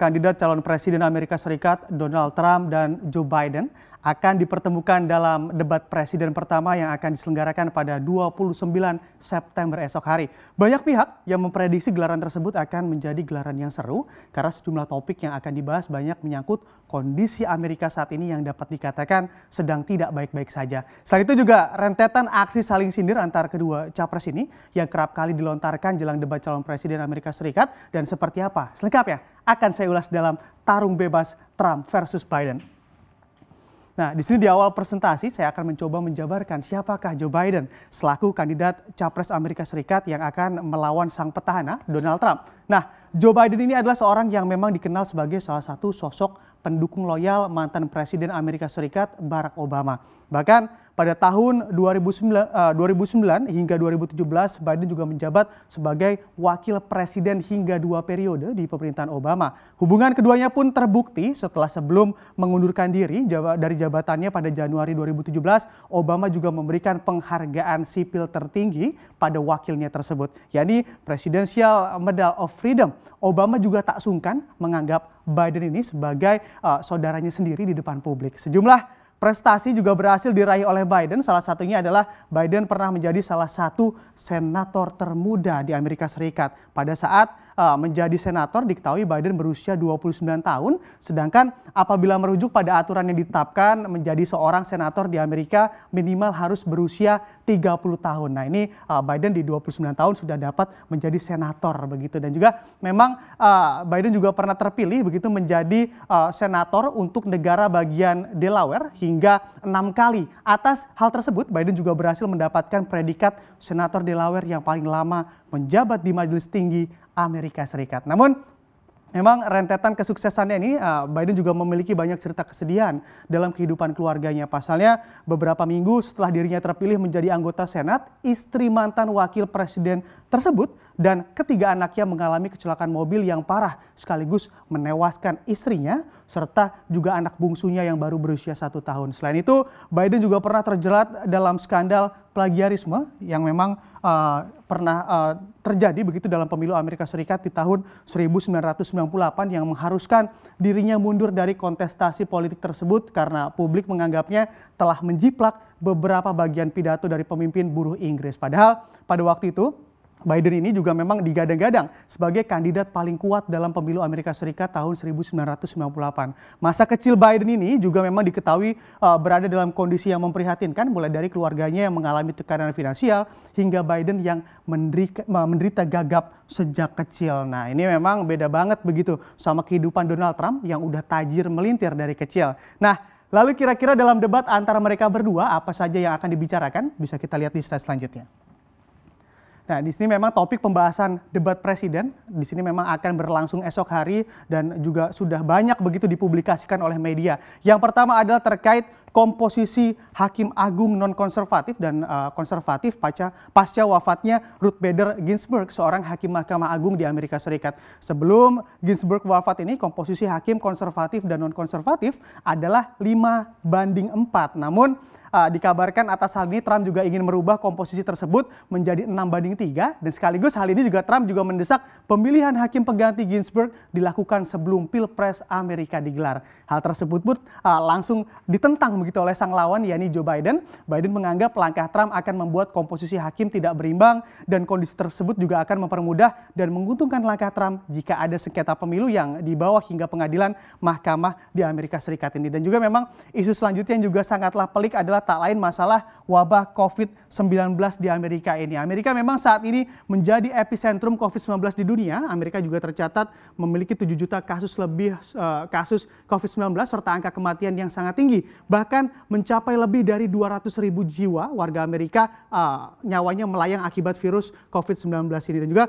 kandidat calon presiden Amerika Serikat Donald Trump dan Joe Biden akan dipertemukan dalam debat presiden pertama yang akan diselenggarakan pada 29 September esok hari. Banyak pihak yang memprediksi gelaran tersebut akan menjadi gelaran yang seru karena sejumlah topik yang akan dibahas banyak menyangkut kondisi Amerika saat ini yang dapat dikatakan sedang tidak baik-baik saja. Selain itu juga rentetan aksi saling sindir antar kedua capres ini yang kerap kali dilontarkan jelang debat calon presiden Amerika Serikat dan seperti apa? Selengkapnya akan saya ulas dalam tarung bebas Trump versus Biden. Nah, di sini di awal presentasi saya akan mencoba menjabarkan siapakah Joe Biden selaku kandidat capres Amerika Serikat yang akan melawan sang petahana Donald Trump. Nah, Joe Biden ini adalah seorang yang memang dikenal sebagai salah satu sosok pendukung loyal mantan presiden Amerika Serikat Barack Obama. Bahkan pada tahun 2009, 2009 eh, hingga 2017 Biden juga menjabat sebagai wakil presiden hingga dua periode di pemerintahan Obama. Hubungan keduanya pun terbukti setelah sebelum mengundurkan diri dari jabatannya pada Januari 2017, Obama juga memberikan penghargaan sipil tertinggi pada wakilnya tersebut, yakni Presidential Medal of Freedom. Obama juga tak sungkan menganggap Biden ini sebagai uh, saudaranya sendiri di depan publik. Sejumlah Prestasi juga berhasil diraih oleh Biden. Salah satunya adalah Biden pernah menjadi salah satu senator termuda di Amerika Serikat. Pada saat uh, menjadi senator diketahui Biden berusia 29 tahun. Sedangkan apabila merujuk pada aturan yang ditetapkan menjadi seorang senator di Amerika minimal harus berusia 30 tahun. Nah ini uh, Biden di 29 tahun sudah dapat menjadi senator begitu. Dan juga memang uh, Biden juga pernah terpilih begitu menjadi uh, senator untuk negara bagian Delaware hingga enam kali. Atas hal tersebut, Biden juga berhasil mendapatkan predikat senator Delaware yang paling lama menjabat di Majelis Tinggi Amerika Serikat. Namun, Memang rentetan kesuksesannya ini eh, Biden juga memiliki banyak cerita kesedihan dalam kehidupan keluarganya. Pasalnya beberapa minggu setelah dirinya terpilih menjadi anggota Senat, istri mantan wakil presiden tersebut dan ketiga anaknya mengalami kecelakaan mobil yang parah sekaligus menewaskan istrinya serta juga anak bungsunya yang baru berusia satu tahun. Selain itu Biden juga pernah terjerat dalam skandal plagiarisme yang memang uh, pernah uh, terjadi begitu dalam pemilu Amerika Serikat di tahun 1998 yang mengharuskan dirinya mundur dari kontestasi politik tersebut karena publik menganggapnya telah menjiplak beberapa bagian pidato dari pemimpin buruh Inggris. Padahal pada waktu itu Biden ini juga memang digadang-gadang sebagai kandidat paling kuat dalam pemilu Amerika Serikat tahun 1998. Masa kecil Biden ini juga memang diketahui uh, berada dalam kondisi yang memprihatinkan mulai dari keluarganya yang mengalami tekanan finansial hingga Biden yang menderita, eh, menderita gagap sejak kecil. Nah, ini memang beda banget begitu sama kehidupan Donald Trump yang udah tajir melintir dari kecil. Nah, lalu kira-kira dalam debat antara mereka berdua apa saja yang akan dibicarakan? Bisa kita lihat di slide selanjutnya. Nah, di sini memang topik pembahasan debat presiden di sini memang akan berlangsung esok hari dan juga sudah banyak begitu dipublikasikan oleh media. Yang pertama adalah terkait komposisi hakim agung non konservatif dan uh, konservatif pasca pasca wafatnya Ruth Bader Ginsburg, seorang hakim Mahkamah Agung di Amerika Serikat. Sebelum Ginsburg wafat ini, komposisi hakim konservatif dan non konservatif adalah 5 banding 4. Namun Uh, dikabarkan atas hal ini Trump juga ingin merubah komposisi tersebut menjadi 6 banding 3 dan sekaligus hal ini juga Trump juga mendesak pemilihan hakim pengganti Ginsburg dilakukan sebelum Pilpres Amerika digelar. Hal tersebut pun uh, langsung ditentang begitu oleh sang lawan yakni Joe Biden. Biden menganggap langkah Trump akan membuat komposisi hakim tidak berimbang dan kondisi tersebut juga akan mempermudah dan menguntungkan langkah Trump jika ada sengketa pemilu yang dibawa hingga pengadilan mahkamah di Amerika Serikat ini. Dan juga memang isu selanjutnya yang juga sangatlah pelik adalah adalah tak lain masalah wabah COVID-19 di Amerika ini. Amerika memang saat ini menjadi epicentrum COVID-19 di dunia. Amerika juga tercatat memiliki 7 juta kasus lebih eh, kasus COVID-19 serta angka kematian yang sangat tinggi. Bahkan mencapai lebih dari 200 ribu jiwa warga Amerika eh, nyawanya melayang akibat virus COVID-19 ini. Dan juga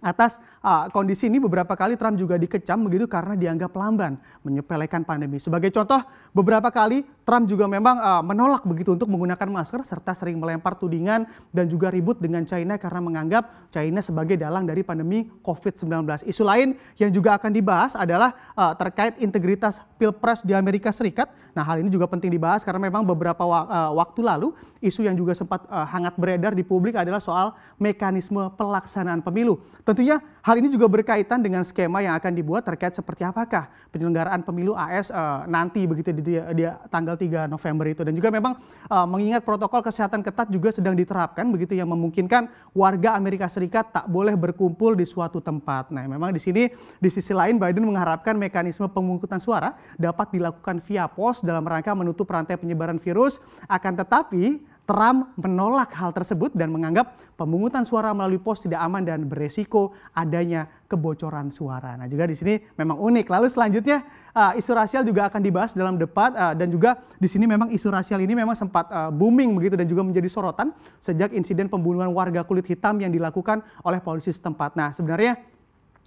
Atas uh, kondisi ini beberapa kali Trump juga dikecam begitu karena dianggap lamban menyepelekan pandemi. Sebagai contoh, beberapa kali Trump juga memang uh, menolak begitu untuk menggunakan masker serta sering melempar tudingan dan juga ribut dengan China karena menganggap China sebagai dalang dari pandemi COVID-19. Isu lain yang juga akan dibahas adalah uh, terkait integritas Pilpres di Amerika Serikat. Nah, hal ini juga penting dibahas karena memang beberapa wa uh, waktu lalu isu yang juga sempat uh, hangat beredar di publik adalah soal mekanisme pelaksanaan pemilu Tentunya hal ini juga berkaitan dengan skema yang akan dibuat terkait seperti apakah penyelenggaraan pemilu AS uh, eh, nanti begitu di, di, di tanggal 3 November itu dan juga memang uh, mengingat protokol kesehatan ketat juga sedang diterapkan begitu yang memungkinkan warga Amerika Serikat tak boleh berkumpul di suatu tempat. Nah, memang di sini di sisi lain Biden mengharapkan mekanisme pengungkutan suara dapat dilakukan via pos dalam rangka menutup rantai penyebaran virus akan tetapi Trump menolak hal tersebut dan menganggap pemungutan suara melalui pos tidak aman dan beresiko adanya kebocoran suara. Nah, juga di sini memang unik. Lalu selanjutnya uh, isu rasial juga akan dibahas dalam debat uh, dan juga di sini memang isu rasial ini memang sempat uh, booming begitu dan juga menjadi sorotan sejak insiden pembunuhan warga kulit hitam yang dilakukan oleh polisi setempat. Nah, sebenarnya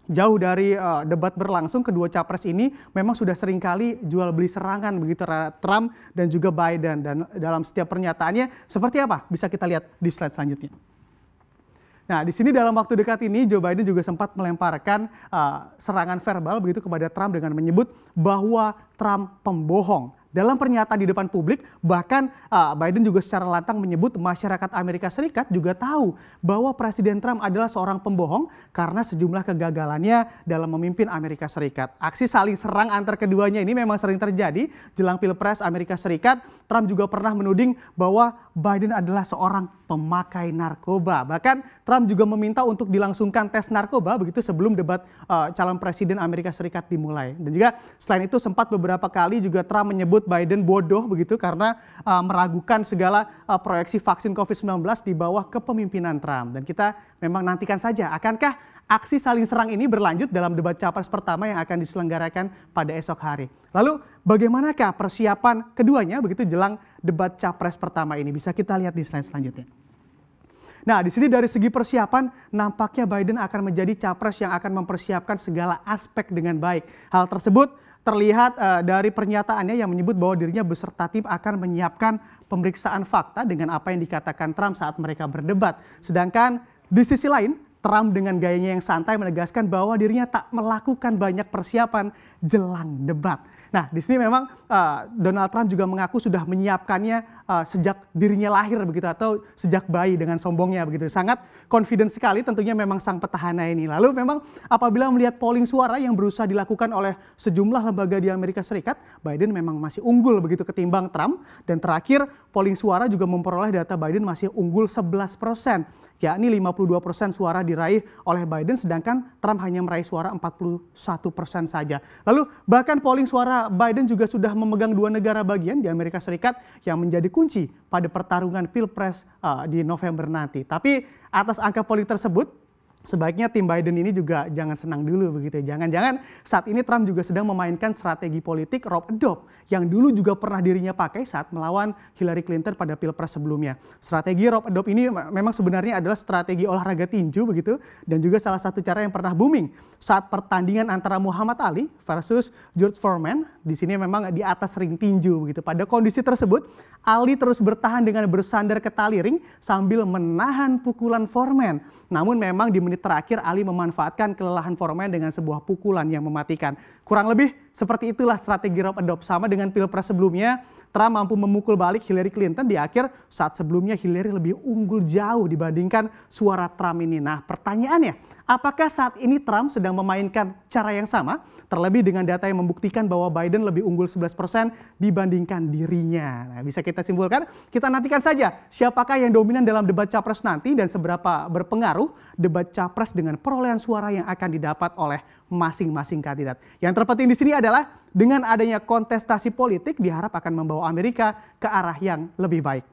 jauh dari uh, debat berlangsung kedua capres ini memang sudah seringkali jual beli serangan begitu Trump dan juga Biden dan dalam setiap pernyataannya seperti apa bisa kita lihat di slide selanjutnya. Nah, di sini dalam waktu dekat ini Joe Biden juga sempat melemparkan uh, serangan verbal begitu kepada Trump dengan menyebut bahwa Trump pembohong dalam pernyataan di depan publik, bahkan uh, Biden juga secara lantang menyebut masyarakat Amerika Serikat juga tahu bahwa Presiden Trump adalah seorang pembohong karena sejumlah kegagalannya dalam memimpin Amerika Serikat. Aksi saling serang antar keduanya ini memang sering terjadi jelang Pilpres Amerika Serikat. Trump juga pernah menuding bahwa Biden adalah seorang pemakai narkoba. Bahkan Trump juga meminta untuk dilangsungkan tes narkoba begitu sebelum debat uh, calon presiden Amerika Serikat dimulai. Dan juga selain itu sempat beberapa kali juga Trump menyebut Biden bodoh begitu karena uh, meragukan segala uh, proyeksi vaksin COVID-19 di bawah kepemimpinan Trump. Dan kita memang nantikan saja akankah aksi saling serang ini berlanjut dalam debat capres pertama yang akan diselenggarakan pada esok hari. Lalu bagaimanakah persiapan keduanya begitu jelang debat capres pertama ini? Bisa kita lihat di slide selanjutnya. Nah, di sini dari segi persiapan nampaknya Biden akan menjadi capres yang akan mempersiapkan segala aspek dengan baik. Hal tersebut terlihat uh, dari pernyataannya yang menyebut bahwa dirinya beserta tim akan menyiapkan pemeriksaan fakta dengan apa yang dikatakan Trump saat mereka berdebat. Sedangkan di sisi lain, Trump dengan gayanya yang santai menegaskan bahwa dirinya tak melakukan banyak persiapan jelang debat. Nah, di sini memang uh, Donald Trump juga mengaku sudah menyiapkannya uh, sejak dirinya lahir begitu atau sejak bayi dengan sombongnya begitu. Sangat confident sekali tentunya memang sang petahana ini. Lalu memang apabila melihat polling suara yang berusaha dilakukan oleh sejumlah lembaga di Amerika Serikat, Biden memang masih unggul begitu ketimbang Trump dan terakhir polling suara juga memperoleh data Biden masih unggul 11 persen, yakni 52 persen suara di diraih oleh Biden sedangkan Trump hanya meraih suara 41 persen saja. Lalu bahkan polling suara Biden juga sudah memegang dua negara bagian di Amerika Serikat yang menjadi kunci pada pertarungan pilpres uh, di November nanti. Tapi atas angka polling tersebut sebaiknya tim Biden ini juga jangan senang dulu begitu. Ya. Jangan-jangan saat ini Trump juga sedang memainkan strategi politik rob Adop yang dulu juga pernah dirinya pakai saat melawan Hillary Clinton pada pilpres sebelumnya. Strategi rob Adop ini memang sebenarnya adalah strategi olahraga tinju begitu dan juga salah satu cara yang pernah booming saat pertandingan antara Muhammad Ali versus George Foreman. Di sini memang di atas ring tinju begitu. Pada kondisi tersebut, Ali terus bertahan dengan bersandar ke tali ring sambil menahan pukulan Foreman. Namun memang di menit terakhir Ali memanfaatkan kelelahan Foreman dengan sebuah pukulan yang mematikan. Kurang lebih seperti itulah strategi Rob Adob. Sama dengan Pilpres sebelumnya, Trump mampu memukul balik Hillary Clinton di akhir saat sebelumnya Hillary lebih unggul jauh dibandingkan suara Trump ini. Nah pertanyaannya, Apakah saat ini Trump sedang memainkan cara yang sama? Terlebih dengan data yang membuktikan bahwa Biden lebih unggul 11% dibandingkan dirinya. Nah, bisa kita simpulkan, kita nantikan saja siapakah yang dominan dalam debat capres nanti dan seberapa berpengaruh debat capres dengan perolehan suara yang akan didapat oleh masing-masing kandidat. Yang terpenting di sini adalah dengan adanya kontestasi politik diharap akan membawa Amerika ke arah yang lebih baik.